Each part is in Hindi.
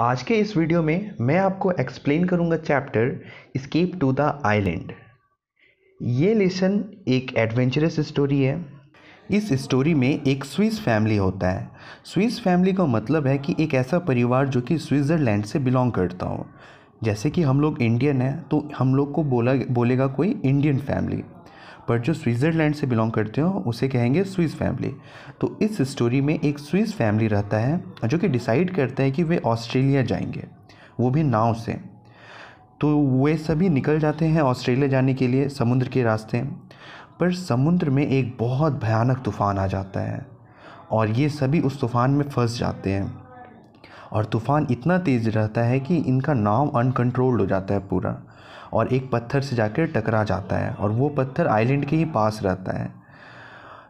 आज के इस वीडियो में मैं आपको एक्सप्लेन करूंगा chapter escape to the island ये लेसन एक एडवेंचरस स्टोरी है इस स्टोरी में एक स्विस फैमिली होता है स्विस फैमिली का मतलब है कि एक ऐसा परिवार जो कि स्विट्ज़रलैंड से बिलोंग करता हो जैसे कि हम लोग इंडियन हैं तो हम लोग को बोला बोलेगा कोई इंडियन फैमिली पर जो स्विट्ज़रलैंड से बिलोंग करते हो उसे कहेंगे स्विस फैमिली तो इस स्टोरी में एक स्विस फैमिली रहता है जो कि डिसाइड करता है कि वे ऑस्ट्रेलिया जाएंगे वो भी नाव से तो वे सभी निकल जाते हैं ऑस्ट्रेलिया जाने के लिए समुद्र के रास्ते पर समुद्र में एक बहुत भयानक तूफ़ान आ जाता है और ये सभी उस तूफ़ान में फंस जाते हैं और तूफ़ान इतना तेज़ रहता है कि इनका नाव अनकंट्रोल्ड हो जाता है पूरा और एक पत्थर से जाकर टकरा जाता है और वो पत्थर आइलैंड के ही पास रहता है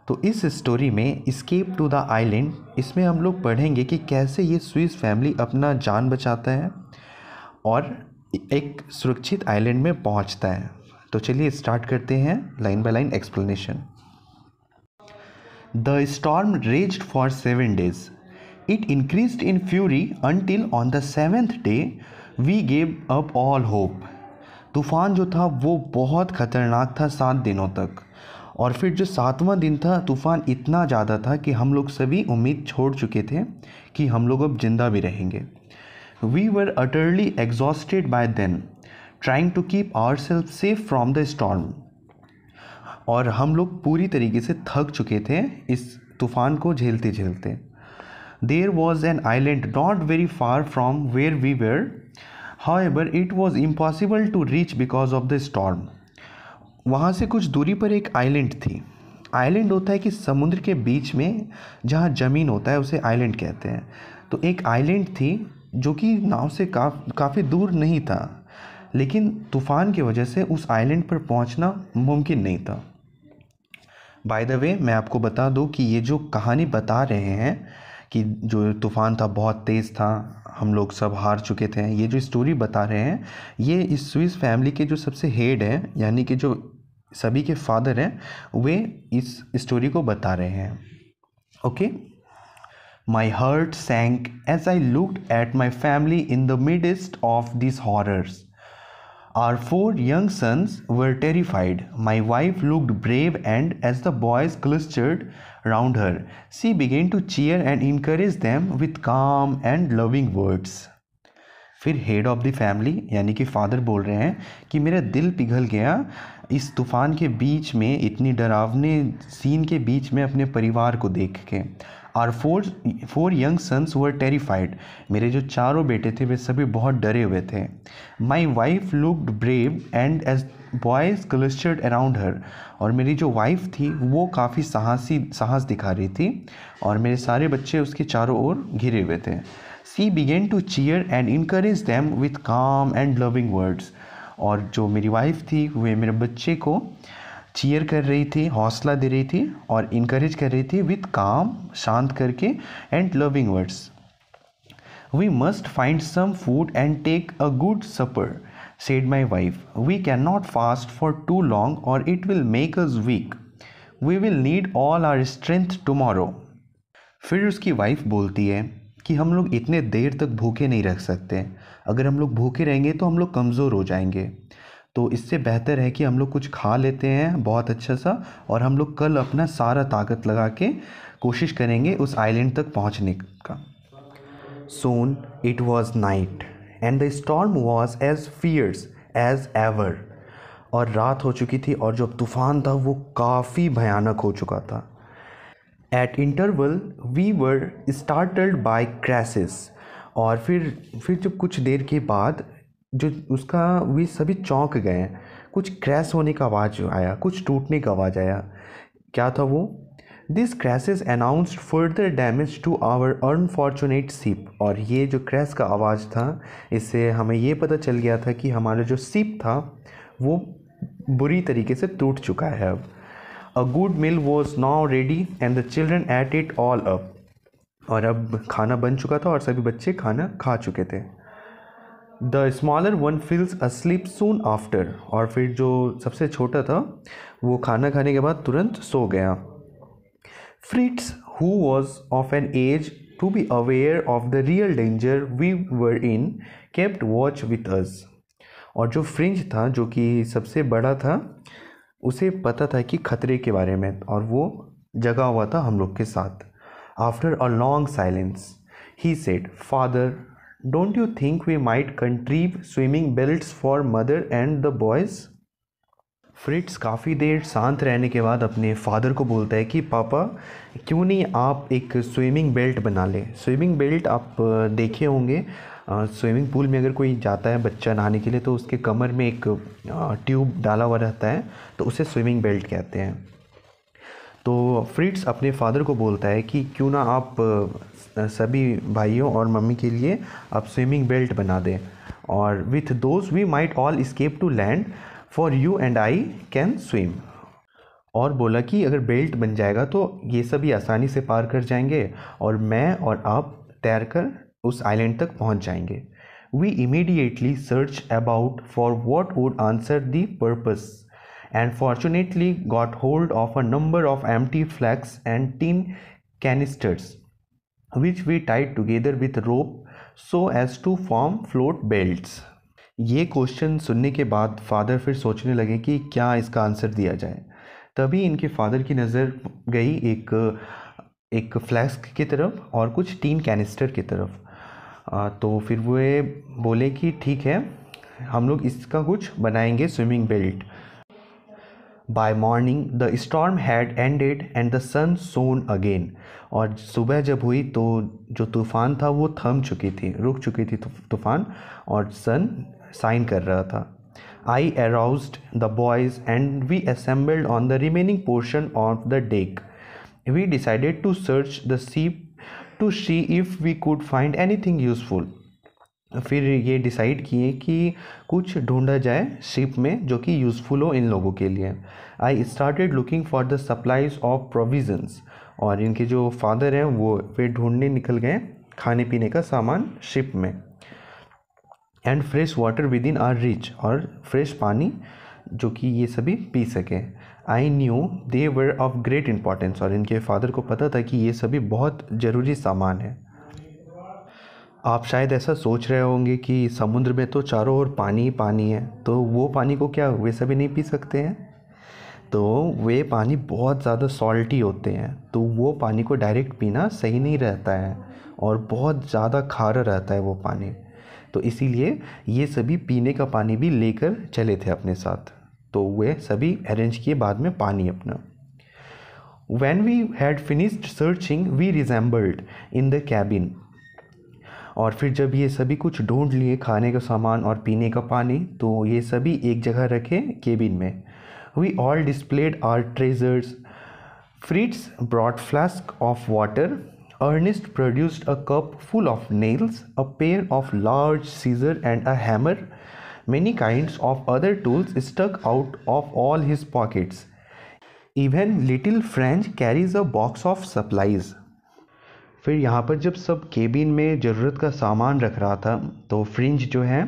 तो इस स्टोरी में इस्केप टू द आइलैंड इसमें हम लोग पढ़ेंगे कि कैसे ये स्विस फैमिली अपना जान बचाता है और एक सुरक्षित आइलैंड में पहुंचता है तो चलिए स्टार्ट करते हैं line by line explanation the storm raged for seven days it increase in fury until on the seventh day we gave up all hope तूफ़ान जो था वो बहुत ख़तरनाक था सात दिनों तक और फिर जो सातवां दिन था तूफ़ान इतना ज़्यादा था कि हम लोग सभी उम्मीद छोड़ चुके थे कि हम लोग अब ज़िंदा भी रहेंगे we were utterly exhausted by then trying to keep our self safe from the storm और हम लोग पूरी तरीके से थक चुके थे इस तूफ़ान को झेलते झेलते there was an island not very far from where we were However, it was impossible to reach because of the storm वहाँ से कुछ दूरी पर एक आइलैंड थी आइलैंड होता है कि समुद्र के बीच में जहाँ ज़मीन होता है उसे आइलैंड कहते हैं तो एक आइलैंड थी जो कि नाव से का, काफ़ी दूर नहीं था लेकिन तूफ़ान की वजह से उस आइलैंड पर पहुंचना मुमकिन नहीं था बाय द वे मैं आपको बता दूं कि ये जो कहानी बता रहे हैं कि जो तूफ़ान था बहुत तेज़ था हम लोग सब हार चुके थे ये जो स्टोरी बता रहे हैं ये इस स्विस फैमिली के जो सबसे हेड हैं यानी कि जो सभी के फादर हैं वे इस स्टोरी को बता रहे हैं okay my heart sank as I look at my family in the midst of this horrors Our four young sons were terrified. My wife looked brave, and as the boys clustered round her, she began to cheer and encourage them with calm and loving words. फिर हेड ऑफ़ द फैमिली यानी कि फादर बोल रहे हैं कि मेरा दिल पिघल गया इस तूफ़ान के बीच में इतनी डरावने सीन के बीच में अपने परिवार को देख के और four four young sons were terrified मेरे जो चारों बेटे थे वे सभी बहुत डरे हुए थे my wife looked brave and as boys clustered around her और मेरी जो वाइफ थी वो काफ़ी साहसी साहस दिखा रही थी और मेरे सारे बच्चे उसके चारों ओर घिरे हुए थे she began to cheer and encourage them with calm and loving words और जो मेरी वाइफ थी वे मेरे बच्चे को चीयर कर रही थी हौसला दे रही थी और इनक्रेज कर रही थी विथ काम शांत करके and loving words we must find some food and take a good supper said my wife we can not fast for too long or it will make us weak we will need all our strength tomorrow. फिर उसकी वाइफ बोलती है कि हम लोग इतने देर तक भूखे नहीं रह सकते अगर हम लोग भूखे रहेंगे तो हम लोग कमज़ोर हो जाएंगे तो इससे बेहतर है कि हम लोग कुछ खा लेते हैं बहुत अच्छा सा और हम लोग कल अपना सारा ताकत लगा के कोशिश करेंगे उस आइलैंड तक पहुंचने का soon it was night and the storm was as fierce as ever और रात हो चुकी थी और जो तूफ़ान था वो काफ़ी भयानक हो चुका था at interval we were startled by crashes और फिर फिर जब कुछ देर के बाद जो उसका वे सभी चौंक गए कुछ क्रैश होने का आवाज़ आया कुछ टूटने का आवाज़ आया क्या था वो this crashes announced further damage to our unfortunate ship और ये जो क्रैश का आवाज़ था इससे हमें ये पता चल गया था कि हमारा जो सिप था वो बुरी तरीके से टूट चुका है अब a good meal was now ready and the children ate it all up और अब खाना बन चुका था और सभी बच्चे खाना खा चुके थे the smaller one fell asleep soon after और फिर जो सबसे छोटा था वो खाना खाने के बाद तुरंत सो गया Fritz who was of an age to be aware of the real danger we were in kept watch with us और जो फ्रिंज था जो कि सबसे बड़ा था उसे पता था कि खतरे के बारे में और वो जगा हुआ था हम लोग के साथ after a long silence he said father don't you think we might contrive swimming belts for mother and the boys Fritz काफ़ी देर शांत रहने के बाद अपने फादर को बोलता है कि पापा क्यों नहीं आप एक स्विमिंग बेल्ट बना लें स्विमिंग बेल्ट आप देखे होंगे स्विमिंग पूल में अगर कोई जाता है बच्चा नहाने के लिए तो उसके कमर में एक ट्यूब डाला हुआ रहता है तो उसे स्विमिंग बेल्ट कहते हैं तो फ्रिट्स अपने फादर को बोलता है कि क्यों ना आप सभी भाइयों और मम्मी के लिए आप स्विमिंग बेल्ट बना दें और with those we might all escape to land for you and I can swim और बोला कि अगर बेल्ट बन जाएगा तो ये सभी आसानी से पार कर जाएंगे और मैं और आप तैर कर उस आइलैंड तक पहुंच जाएंगे we immediately search about for what would answer the purpose and fortunately got hold of a number of empty flags and tin canisters which we tied together with rope so as to form float belts ये क्वेश्चन सुनने के बाद फादर फिर सोचने लगे कि क्या इसका आंसर दिया जाए तभी इनके फादर की नज़र गई एक एक फ्लैस्क की तरफ और कुछ टीन कैनिस्टर की तरफ आ, तो फिर वे बोले कि ठीक है हम लोग इसका कुछ बनाएंगे swimming belt by morning the storm had ended and the sun shone again और सुबह जब हुई तो जो तूफ़ान था वो थम चुकी थी रुक चुकी थी तूफ़ान और सन साइन कर रहा था I aroused the boys and we assembled on the remaining portion of the deck we decided to search the ship to see if we could find anything useful फिर ये डिसाइड किए कि कुछ ढूंढा जाए शिप में जो कि यूज़फुल हो इन लोगों के लिए I started looking for the supplies of provisions और इनके जो फादर हैं वो वे ढूंढने निकल गए खाने पीने का सामान शिप में and fresh water within our reach और फ्रेश पानी जो कि ये सभी पी सकें I knew they were of great importance और इनके फादर को पता था कि ये सभी बहुत ज़रूरी सामान है आप शायद ऐसा सोच रहे होंगे कि समुद्र में तो चारों ओर पानी ही पानी है तो वो पानी को क्या वे सभी नहीं पी सकते हैं तो वे पानी बहुत ज़्यादा सॉल्टी होते हैं तो वो पानी को डायरेक्ट पीना सही नहीं रहता है और बहुत ज़्यादा खारा रहता है वो पानी तो इसीलिए ये सभी पीने का पानी भी लेकर चले थे अपने साथ तो वे सभी अरेंज किए बाद में पानी अपना when we had finished searching we reassembled in the cabin और फिर जब ये सभी कुछ ढूंढ लिए खाने का सामान और पीने का पानी तो ये सभी एक जगह रखे केबिन में we all displayed our treasures Fritz brought flask of water Ernest produced a cup full of nails a pair of large scissor and a hammer many kind of other tools stuck out of all his pockets even little Franz carries a box of supplies फिर यहाँ पर जब सब केबिन में ज़रूरत का सामान रख रहा था तो फ्रिंज जो है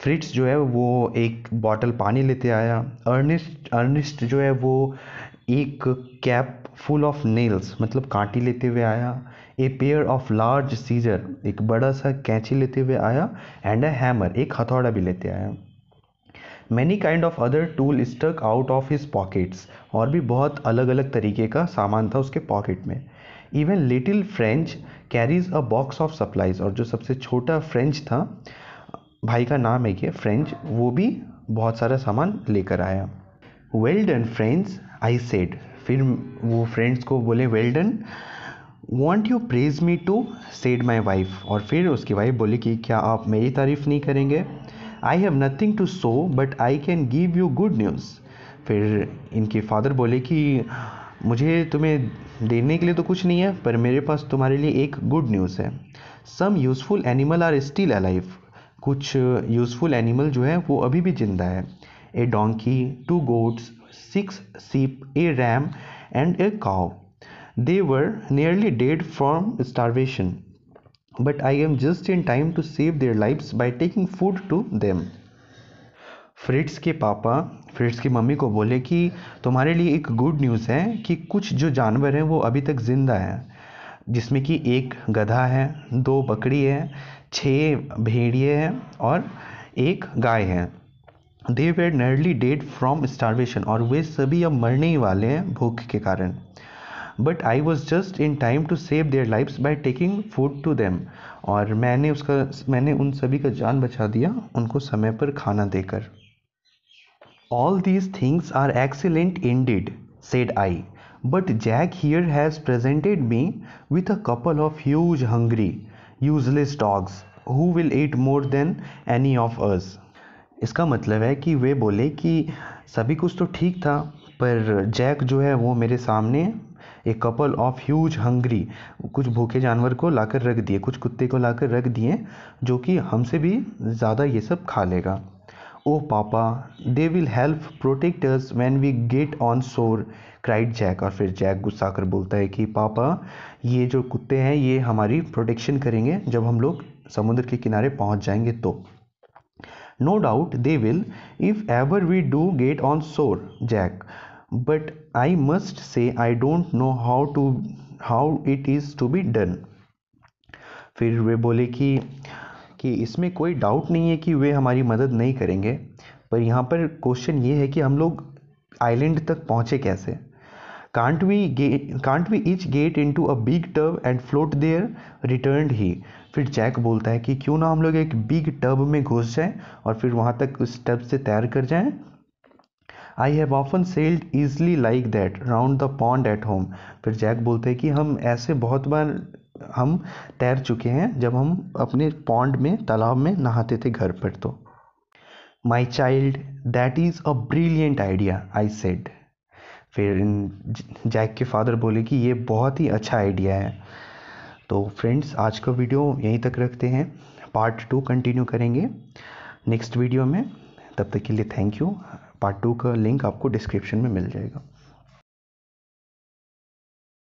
फ्रिट्स जो है वो एक बॉटल पानी लेते आया अर्निस्ट अर्निस्ट जो है वो एक कैप फुल ऑफ नेल्स मतलब कांटी लेते हुए आया a pair of large scissor एक बड़ा सा कैंची लेते हुए आया एंड अ हैमर एक हथौड़ा भी लेते आया many kind of other tool stuck out of his pockets और भी बहुत अलग अलग तरीके का सामान था उसके पॉकेट में even little Franz carries a box of supplies और जो सबसे छोटा फ्रेंच था भाई का नाम है ये फ्रेंच वो भी बहुत सारा सामान लेकर आया well done friends I said फिर वो फ्रेंड्स को बोले well done won't you praise me too said my wife और फिर उसकी वाइफ बोली कि क्या आप मेरी तारीफ़ नहीं करेंगे I have nothing to show but I can give you good news फिर इनके फादर बोले कि मुझे तुम्हें देने के लिए तो कुछ नहीं है पर मेरे पास तुम्हारे लिए एक गुड न्यूज़ है some useful animal are still alive कुछ यूज़फुल एनिमल जो है वो अभी भी ज़िंदा है a donkey two goats six sheep a ram and a cow they were nearly dead from starvation but I am just in time to save their lives by taking food to them Fritz के पापा फिर इसकी मम्मी को बोले कि तुम्हारे लिए एक गुड न्यूज़ है कि कुछ जो जानवर हैं वो अभी तक ज़िंदा हैं जिसमें कि एक गधा है दो बकरी है छः भेड़िए हैं और एक गाय है they were nearly dead from starvation और वे सभी अब मरने ही वाले हैं भूख के कारण but I was just in time to save their lives by taking food to them और मैंने उसका मैंने उन सभी का जान बचा दिया उनको समय पर खाना देकर All these things are excellent indeed, said I. But Jack here has presented me with a couple of huge, hungry, useless dogs who will eat more than any of us. इसका मतलब है कि वे बोले कि सभी कुछ तो ठीक था पर जैक जो है वो मेरे सामने a couple of huge hungry कुछ भूखे जानवर को लाकर रख दिए कुछ कुत्ते को लाकर रख दिए जो कि हमसे भी ज़्यादा ये सब खा लेगा oh papa they will help protect us when we get on shore, cried Jack और फिर जैक गुस्सा कर बोलता है कि पापा ये जो कुत्ते हैं ये हमारी प्रोटेक्शन करेंगे जब हम लोग समुद्र के किनारे पहुंच जाएंगे तो no doubt they will if ever we do get on shore Jack but I must say I don't know how to how it is to be done फिर वे बोले कि कि इसमें कोई डाउट नहीं है कि वे हमारी मदद नहीं करेंगे पर यहाँ पर क्वेश्चन ये है कि हम लोग आइलैंड तक पहुँचे कैसे can't we get can't we each get into a big tub and float there returned he फिर जैक बोलता है कि क्यों ना हम लोग एक बिग टब में घुस जाएं और फिर वहाँ तक उस टब से तैर कर जाएं I have often sailed easily like that round the pond at home फिर जैक बोलते हैं कि हम ऐसे बहुत बार हम तैर चुके हैं जब हम अपने पॉन्ड में तालाब में नहाते थे घर पर तो my child that is a brilliant idea I said फिर जैक के फादर बोले कि ये बहुत ही अच्छा आइडिया है तो फ्रेंड्स आज का वीडियो यहीं तक रखते हैं पार्ट टू कंटिन्यू करेंगे नेक्स्ट वीडियो में तब तक के लिए थैंक यू पार्ट टू का लिंक आपको डिस्क्रिप्शन में मिल जाएगा